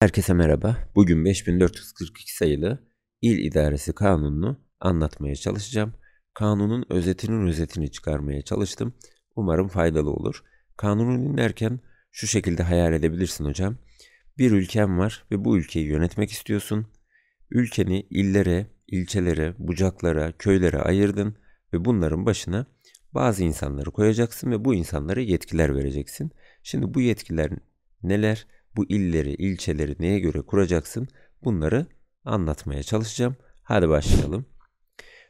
Herkese merhaba. Bugün 5442 sayılı İl İdaresi Kanunu'nu anlatmaya çalışacağım. Kanunun özetinin özetini çıkarmaya çalıştım. Umarım faydalı olur. Kanunu dinlerken şu şekilde hayal edebilirsin hocam. Bir ülken var ve bu ülkeyi yönetmek istiyorsun. Ülkeni illere, ilçelere, bucaklara, köylere ayırdın ve bunların başına bazı insanları koyacaksın ve bu insanlara yetkiler vereceksin. Şimdi bu yetkiler neler? bu illeri, ilçeleri neye göre kuracaksın? Bunları anlatmaya çalışacağım. Hadi başlayalım.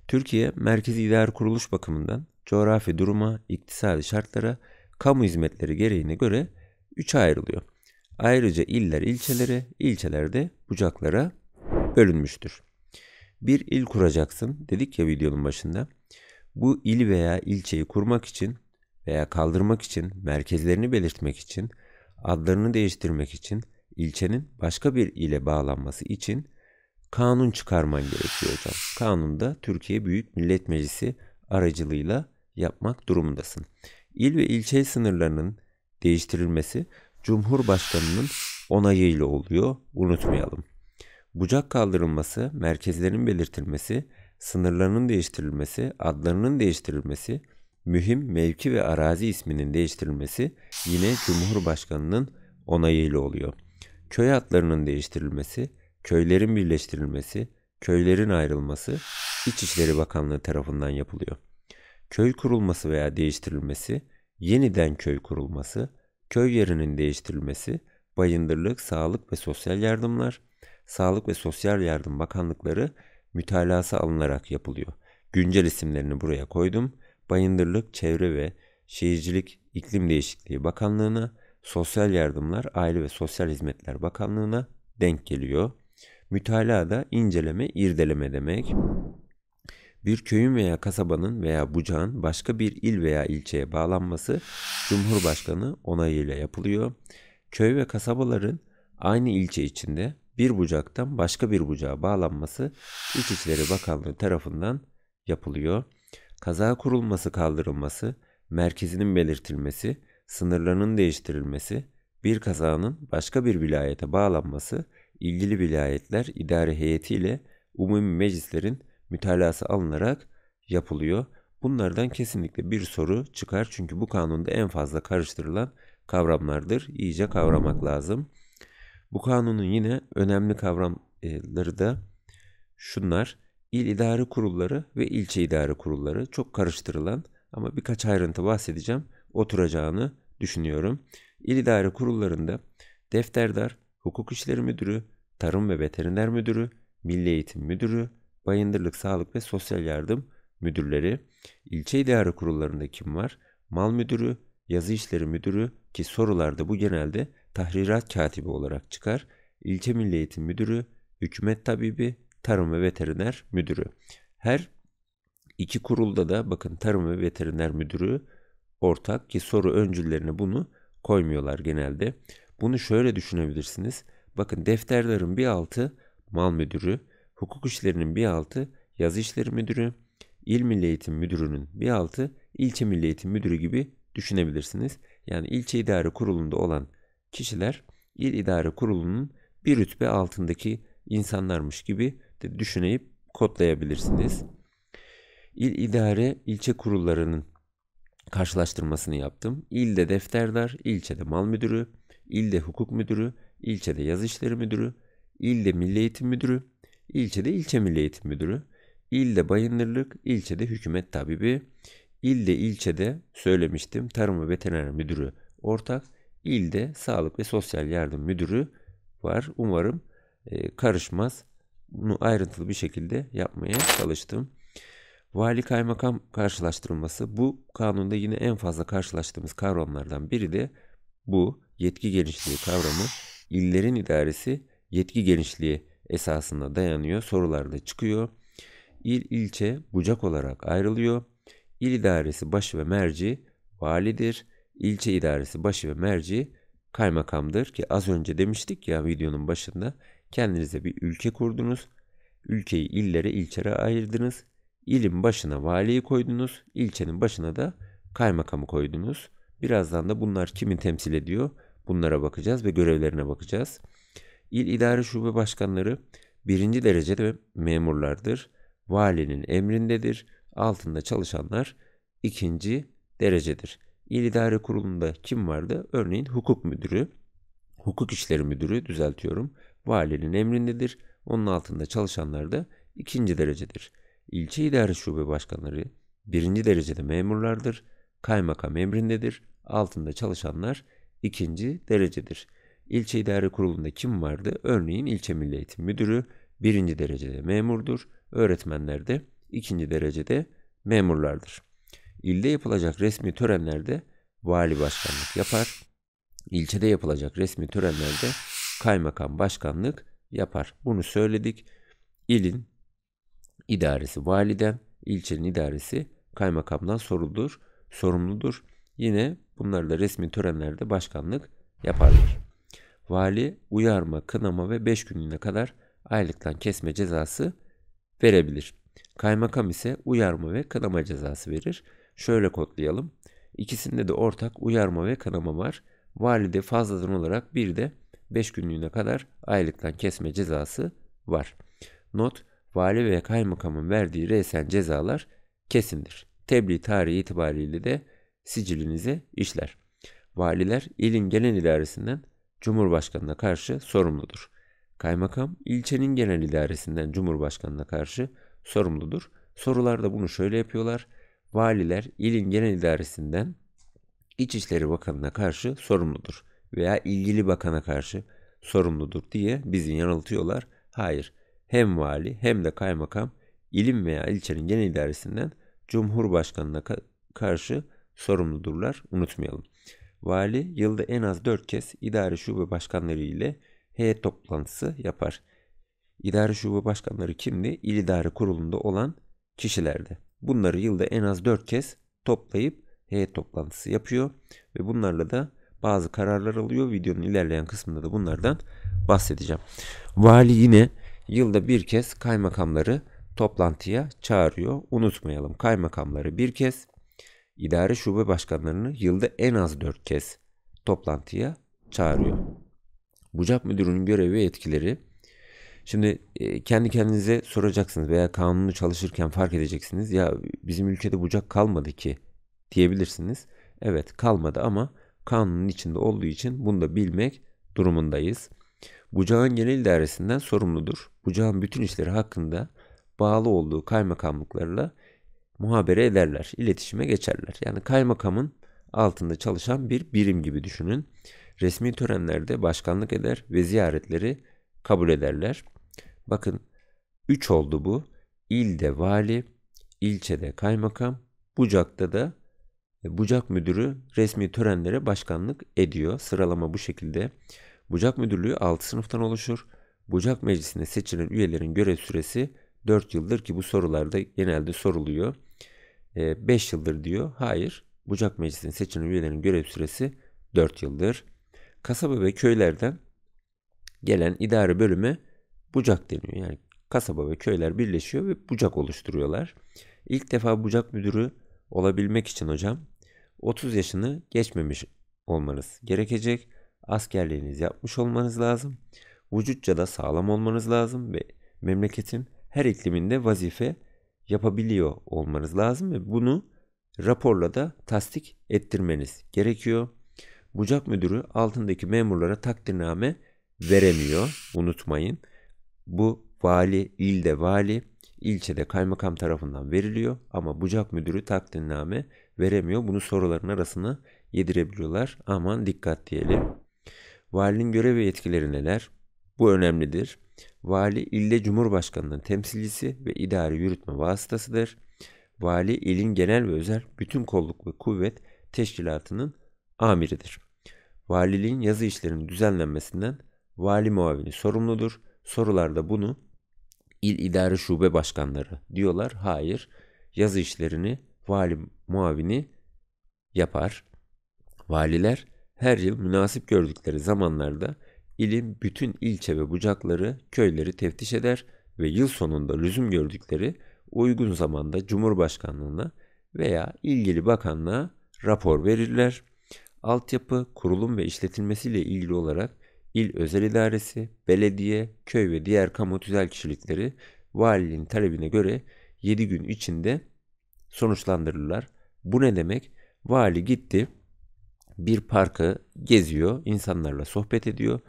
Türkiye merkezi idare kuruluş bakımından coğrafi duruma, iktisadi şartlara, kamu hizmetleri gereğine göre 3'e ayrılıyor. Ayrıca iller ilçeleri, ilçelerde bucaklara bölünmüştür. Bir il kuracaksın dedik ya videonun başında. Bu il veya ilçeyi kurmak için veya kaldırmak için, merkezlerini belirtmek için, adlarını değiştirmek için ilçenin başka bir ile bağlanması için kanun çıkarman gerekiyor hocam. da Türkiye Büyük Millet Meclisi aracılığıyla yapmak durumundasın. İl ve ilçe sınırlarının değiştirilmesi Cumhurbaşkanı'nın onayıyla oluyor. Unutmayalım. Bucak kaldırılması, merkezlerin belirtilmesi, sınırlarının değiştirilmesi, adlarının değiştirilmesi, mühim mevki ve arazi isminin değiştirilmesi yine Cumhurbaşkanı'nın onayıyla oluyor. Köy adlarının değiştirilmesi, köylerin birleştirilmesi, köylerin ayrılması İçişleri Bakanlığı tarafından yapılıyor. Köy kurulması veya değiştirilmesi, yeniden köy kurulması, köy yerinin değiştirilmesi, bayındırlık, sağlık ve sosyal yardımlar, Sağlık ve Sosyal Yardım Bakanlıkları mütalası alınarak yapılıyor. Güncel isimlerini buraya koydum. Bayındırlık Çevre ve Şehircilik İklim Değişikliği Bakanlığı'na, Sosyal Yardımlar Aile ve Sosyal Hizmetler Bakanlığı'na denk geliyor. Mütalaa da inceleme, irdeleme demek. Bir köyün veya kasabanın veya bucağın başka bir il veya ilçeye bağlanması Cumhurbaşkanı onayıyla yapılıyor. Köy ve kasabaların aynı ilçe içinde bir bucaktan başka bir bucağa bağlanması İçişleri Bakanlığı tarafından yapılıyor kaza kurulması kaldırılması, merkezinin belirtilmesi, sınırlarının değiştirilmesi, bir kazanın başka bir vilayete bağlanması, ilgili vilayetler idare heyetiyle umumi meclislerin mütalası alınarak yapılıyor. Bunlardan kesinlikle bir soru çıkar çünkü bu kanunda en fazla karıştırılan kavramlardır. İyice kavramak lazım. Bu kanunun yine önemli kavramları da şunlar il idare kurulları ve ilçe idare kurulları çok karıştırılan ama birkaç ayrıntı bahsedeceğim oturacağını düşünüyorum. İl idare kurullarında defterdar, hukuk işleri müdürü, tarım ve veteriner müdürü, milli eğitim müdürü, bayındırlık, sağlık ve sosyal yardım müdürleri, ilçe idare kurullarında kim var? Mal müdürü, yazı işleri müdürü ki sorularda bu genelde tahrirat katibi olarak çıkar, İlçe milli eğitim müdürü, hükümet tabibi, Tarım ve Veteriner Müdürü. Her iki kurulda da bakın Tarım ve Veteriner Müdürü ortak ki soru öncüllerine bunu koymuyorlar genelde. Bunu şöyle düşünebilirsiniz. Bakın defterlerin bir altı mal müdürü, hukuk işlerinin bir altı yazı işleri müdürü, il milli eğitim müdürünün bir altı ilçe milli eğitim müdürü gibi düşünebilirsiniz. Yani ilçe idare kurulunda olan kişiler il idare kurulunun bir rütbe altındaki insanlarmış gibi düşüneyip kodlayabilirsiniz. İl idare ilçe kurullarının karşılaştırmasını yaptım. İlde defterdar, ilçede mal müdürü, ilde hukuk müdürü, ilçede yaz işleri müdürü, ilde milli eğitim müdürü, ilçede ilçe milli eğitim müdürü, ilde bayındırlık, ilçede hükümet tabibi, ilde ilçede söylemiştim tarım ve veteriner müdürü ortak, ilde sağlık ve sosyal yardım müdürü var. Umarım e, karışmaz. Bunu ayrıntılı bir şekilde yapmaya çalıştım. Vali kaymakam karşılaştırılması bu kanunda yine en fazla karşılaştığımız kavramlardan biri de bu yetki genişliği kavramı illerin idaresi yetki genişliği esasında dayanıyor. Sorularda çıkıyor. İl ilçe bucak olarak ayrılıyor. İl idaresi başı ve merci validir. İlçe idaresi başı ve merci kaymakamdır ki az önce demiştik ya videonun başında Kendinize bir ülke kurdunuz. Ülkeyi illere, ilçere ayırdınız. İlin başına valiyi koydunuz. ilçenin başına da kaymakamı koydunuz. Birazdan da bunlar kimi temsil ediyor? Bunlara bakacağız ve görevlerine bakacağız. İl idare şube başkanları birinci derecede memurlardır. Valinin emrindedir. Altında çalışanlar ikinci derecedir. İl idare kurulunda kim vardı? Örneğin hukuk müdürü, hukuk işleri müdürü düzeltiyorum valinin emrindedir. Onun altında çalışanlar da ikinci derecedir. İlçe idare şube başkanları birinci derecede memurlardır. Kaymakam emrindedir. Altında çalışanlar ikinci derecedir. İlçe idare kurulunda kim vardı? Örneğin ilçe milli eğitim müdürü birinci derecede memurdur. Öğretmenler de ikinci derecede memurlardır. İlde yapılacak resmi törenlerde vali başkanlık yapar. İlçede yapılacak resmi törenlerde kaymakam başkanlık yapar. Bunu söyledik. İlin idaresi validen, ilçenin idaresi kaymakamdan sorulur, sorumludur. Yine bunlar da resmi törenlerde başkanlık yaparlar. Vali uyarma, kınama ve 5 günlüğüne kadar aylıktan kesme cezası verebilir. Kaymakam ise uyarma ve kınama cezası verir. Şöyle kodlayalım. İkisinde de ortak uyarma ve kınama var. Valide fazladan olarak bir de 5 günlüğüne kadar aylıktan kesme cezası var. Not vali ve kaymakamın verdiği resen cezalar kesindir. Tebliğ tarihi itibariyle de sicilinize işler. Valiler ilin genel idaresinden Cumhurbaşkanına karşı sorumludur. Kaymakam ilçenin genel idaresinden Cumhurbaşkanına karşı sorumludur. Sorularda bunu şöyle yapıyorlar. Valiler ilin genel idaresinden İçişleri Bakanı'na karşı sorumludur veya ilgili bakana karşı sorumludur diye bizi yanıltıyorlar. Hayır, hem vali hem de kaymakam ilim veya ilçenin genel idaresinden Cumhurbaşkanı'na ka- karşı sorumludurlar unutmayalım. Vali yılda en az 4 kez idare şube başkanları ile heyet toplantısı yapar. İdare şube başkanları kimdi? İl idare kurulunda olan kişilerdi. Bunları yılda en az 4 kez toplayıp heyet toplantısı yapıyor ve bunlarla da bazı kararlar alıyor. Videonun ilerleyen kısmında da bunlardan bahsedeceğim. Vali yine yılda bir kez kaymakamları toplantıya çağırıyor. Unutmayalım kaymakamları bir kez, idare şube başkanlarını yılda en az dört kez toplantıya çağırıyor. Bucak müdürünün görevi ve yetkileri Şimdi e, kendi kendinize soracaksınız veya kanunu çalışırken fark edeceksiniz. Ya bizim ülkede bucak kalmadı ki diyebilirsiniz. Evet kalmadı ama kanunun içinde olduğu için bunu da bilmek durumundayız. Bucağın genel idaresinden sorumludur. Bucağın bütün işleri hakkında bağlı olduğu kaymakamlıklarla muhabere ederler, iletişime geçerler. Yani kaymakamın altında çalışan bir birim gibi düşünün. Resmi törenlerde başkanlık eder ve ziyaretleri kabul ederler. Bakın 3 oldu bu. İlde vali, ilçede kaymakam, Bucak'ta da Bucak Müdürü resmi törenlere başkanlık ediyor. Sıralama bu şekilde. Bucak Müdürlüğü 6 sınıftan oluşur. Bucak Meclisi'ne seçilen üyelerin görev süresi 4 yıldır ki bu sorularda genelde soruluyor. 5 ee, yıldır diyor. Hayır. Bucak Meclisi'ne seçilen üyelerin görev süresi 4 yıldır. Kasaba ve köylerden gelen idare bölümü bucak deniyor. Yani kasaba ve köyler birleşiyor ve bucak oluşturuyorlar. İlk defa bucak müdürü olabilmek için hocam 30 yaşını geçmemiş olmanız gerekecek. askerliğiniz yapmış olmanız lazım. Vücutça da sağlam olmanız lazım ve memleketin her ikliminde vazife yapabiliyor olmanız lazım ve bunu raporla da tasdik ettirmeniz gerekiyor. Bucak müdürü altındaki memurlara takdirname veremiyor. Unutmayın. Bu vali, ilde vali ilçede kaymakam tarafından veriliyor ama bucak müdürü takdimname veremiyor. Bunu soruların arasına yedirebiliyorlar. Aman dikkat diyelim. Valinin görev ve yetkileri neler? Bu önemlidir. Vali ille Cumhurbaşkanı'nın temsilcisi ve idari yürütme vasıtasıdır. Vali ilin genel ve özel bütün kolluk ve kuvvet teşkilatının amiridir. Valiliğin yazı işlerinin düzenlenmesinden vali muavini sorumludur. Sorularda bunu il idare şube başkanları diyorlar. Hayır yazı işlerini vali muavini yapar. Valiler her yıl münasip gördükleri zamanlarda ilin bütün ilçe ve bucakları, köyleri teftiş eder ve yıl sonunda lüzum gördükleri uygun zamanda Cumhurbaşkanlığına veya ilgili bakanlığa rapor verirler. Altyapı, kurulum ve işletilmesiyle ilgili olarak il özel idaresi, belediye, köy ve diğer kamu tüzel kişilikleri valinin talebine göre 7 gün içinde sonuçlandırırlar. Bu ne demek? Vali gitti bir parkı geziyor, insanlarla sohbet ediyor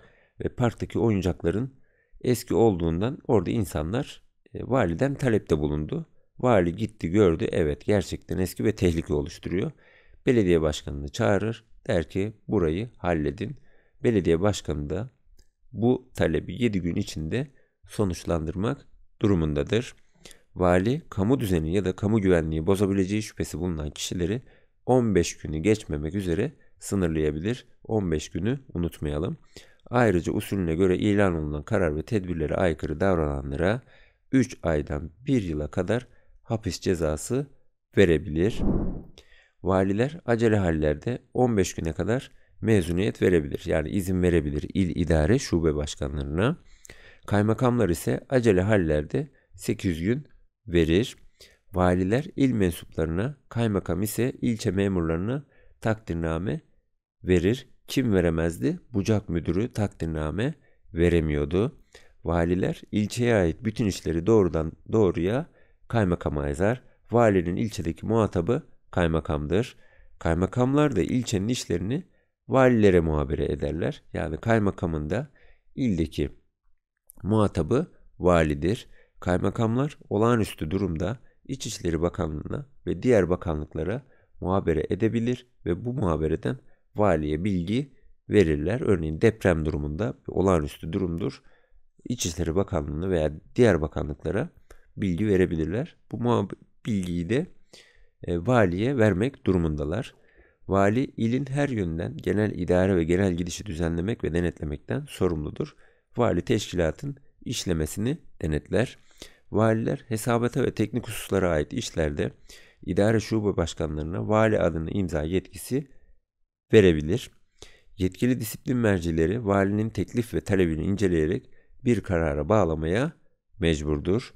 ve parktaki oyuncakların eski olduğundan orada insanlar e, validen talepte bulundu. Vali gitti gördü evet gerçekten eski ve tehlike oluşturuyor. Belediye başkanını çağırır der ki burayı halledin belediye başkanı da bu talebi 7 gün içinde sonuçlandırmak durumundadır. Vali kamu düzeni ya da kamu güvenliği bozabileceği şüphesi bulunan kişileri 15 günü geçmemek üzere sınırlayabilir. 15 günü unutmayalım. Ayrıca usulüne göre ilan olunan karar ve tedbirlere aykırı davrananlara 3 aydan 1 yıla kadar hapis cezası verebilir. Valiler acele hallerde 15 güne kadar mezuniyet verebilir. Yani izin verebilir il idare şube başkanlarına. Kaymakamlar ise acele hallerde 800 gün verir. Valiler il mensuplarına, kaymakam ise ilçe memurlarına takdirname verir. Kim veremezdi? Bucak müdürü takdirname veremiyordu. Valiler ilçeye ait bütün işleri doğrudan doğruya kaymakama yazar. Valinin ilçedeki muhatabı kaymakamdır. Kaymakamlar da ilçenin işlerini valilere muhabere ederler. Yani kaymakamın da ildeki muhatabı validir. Kaymakamlar olağanüstü durumda İçişleri Bakanlığı'na ve diğer bakanlıklara muhabere edebilir ve bu muhabereden valiye bilgi verirler. Örneğin deprem durumunda olağanüstü durumdur. İçişleri Bakanlığı'na veya diğer bakanlıklara bilgi verebilirler. Bu bilgiyi de e, valiye vermek durumundalar. Vali ilin her yönden genel idare ve genel gidişi düzenlemek ve denetlemekten sorumludur. Vali teşkilatın işlemesini denetler. Valiler hesabata ve teknik hususlara ait işlerde idare şube başkanlarına vali adını imza yetkisi verebilir. Yetkili disiplin mercileri valinin teklif ve talebini inceleyerek bir karara bağlamaya mecburdur.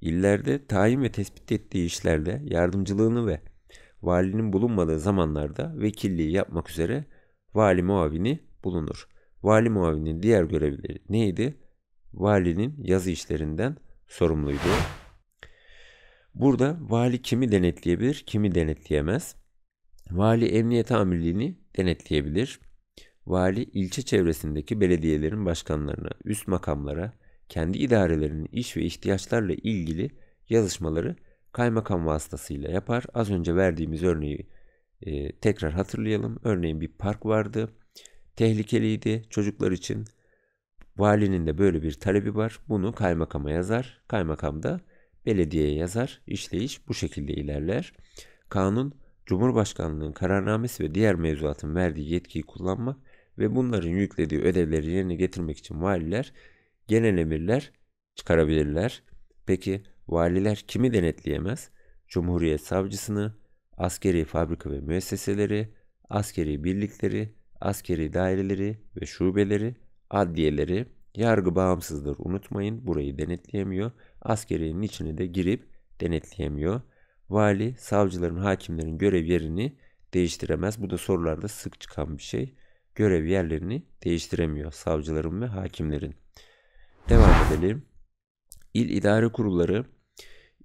İllerde tayin ve tespit ettiği işlerde yardımcılığını ve valinin bulunmadığı zamanlarda vekilliği yapmak üzere vali muavini bulunur. Vali muavinin diğer görevleri neydi? Valinin yazı işlerinden sorumluydu. Burada vali kimi denetleyebilir, kimi denetleyemez? Vali emniyet amirliğini denetleyebilir. Vali ilçe çevresindeki belediyelerin başkanlarına, üst makamlara, kendi idarelerinin iş ve ihtiyaçlarla ilgili yazışmaları kaymakam vasıtasıyla yapar. Az önce verdiğimiz örneği e, tekrar hatırlayalım. Örneğin bir park vardı. Tehlikeliydi çocuklar için. Valinin de böyle bir talebi var. Bunu kaymakama yazar. Kaymakam da belediyeye yazar. İşleyiş bu şekilde ilerler. Kanun Cumhurbaşkanlığının kararnamesi ve diğer mevzuatın verdiği yetkiyi kullanmak ve bunların yüklediği ödevleri yerine getirmek için valiler genel emirler çıkarabilirler. Peki Valiler kimi denetleyemez? Cumhuriyet savcısını, askeri fabrika ve müesseseleri, askeri birlikleri, askeri daireleri ve şubeleri, adliyeleri, yargı bağımsızdır unutmayın burayı denetleyemiyor. Askerinin içine de girip denetleyemiyor. Vali, savcıların, hakimlerin görev yerini değiştiremez. Bu da sorularda sık çıkan bir şey. Görev yerlerini değiştiremiyor savcıların ve hakimlerin. Devam edelim. İl idare kurulları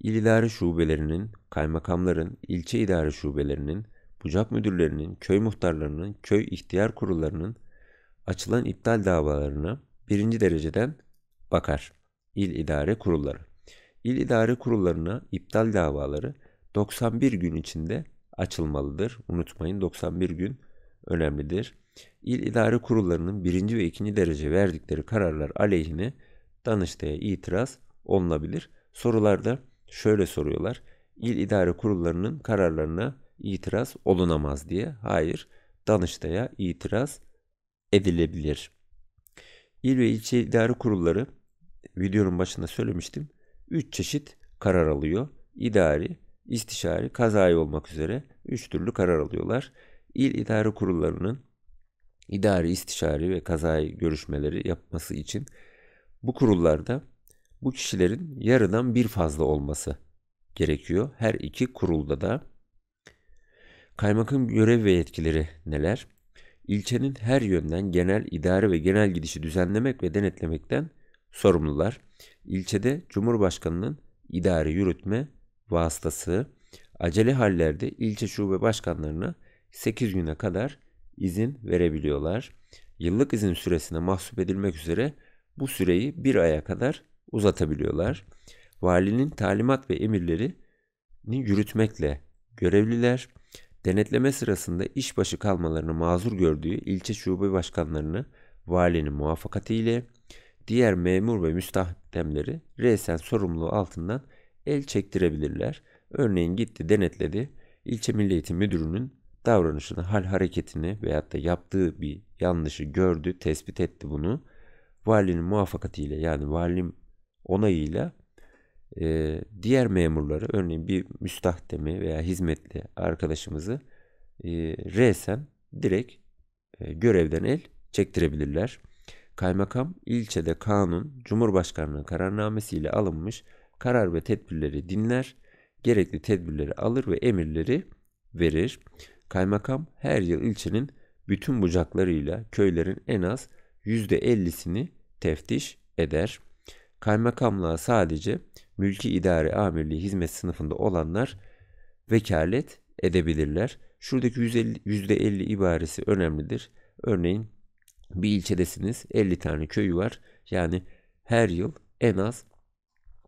il idare şubelerinin, kaymakamların, ilçe idare şubelerinin, bucak müdürlerinin, köy muhtarlarının, köy ihtiyar kurullarının açılan iptal davalarına birinci dereceden bakar. İl idare kurulları. İl idare kurullarına iptal davaları 91 gün içinde açılmalıdır. Unutmayın 91 gün önemlidir. İl idare kurullarının birinci ve ikinci derece verdikleri kararlar aleyhine Danıştay'a itiraz olunabilir. Sorularda şöyle soruyorlar. İl idare kurullarının kararlarına itiraz olunamaz diye. Hayır, Danıştay'a itiraz edilebilir. İl ve ilçe idare kurulları videonun başında söylemiştim. 3 çeşit karar alıyor. İdari, istişari, kazayı olmak üzere 3 türlü karar alıyorlar. İl idare kurullarının idari, istişari ve kazayı görüşmeleri yapması için bu kurullarda bu kişilerin yarıdan bir fazla olması gerekiyor. Her iki kurulda da. Kaymakın görev ve yetkileri neler? İlçenin her yönden genel idare ve genel gidişi düzenlemek ve denetlemekten sorumlular. İlçede Cumhurbaşkanının idari yürütme vasıtası acele hallerde ilçe şube başkanlarına 8 güne kadar izin verebiliyorlar. Yıllık izin süresine mahsup edilmek üzere bu süreyi bir aya kadar uzatabiliyorlar. Valinin talimat ve emirlerini yürütmekle görevliler, denetleme sırasında işbaşı kalmalarını mazur gördüğü ilçe şube başkanlarını valinin muvaffakati diğer memur ve müstahdemleri resen sorumluluğu altından el çektirebilirler. Örneğin gitti denetledi, ilçe milli eğitim müdürünün davranışını, hal hareketini veyahut da yaptığı bir yanlışı gördü, tespit etti bunu. Valinin muvaffakatiyle yani valinin onayıyla e, diğer memurları örneğin bir müstahdemi veya hizmetli arkadaşımızı e, resen direkt e, görevden el çektirebilirler. Kaymakam ilçede kanun Cumhurbaşkanlığı kararnamesiyle alınmış karar ve tedbirleri dinler, gerekli tedbirleri alır ve emirleri verir. Kaymakam her yıl ilçenin bütün bucaklarıyla köylerin en az %50'sini teftiş eder.'' Kaymakamlığa sadece mülki idare amirliği hizmet sınıfında olanlar vekalet edebilirler. Şuradaki %50, %50 ibaresi önemlidir. Örneğin bir ilçedesiniz 50 tane köyü var. Yani her yıl en az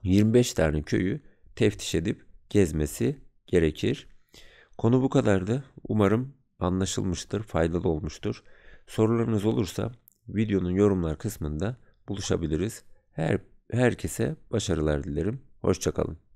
25 tane köyü teftiş edip gezmesi gerekir. Konu bu kadardı. Umarım anlaşılmıştır, faydalı olmuştur. Sorularınız olursa videonun yorumlar kısmında buluşabiliriz. Her Herkese başarılar dilerim. Hoşçakalın.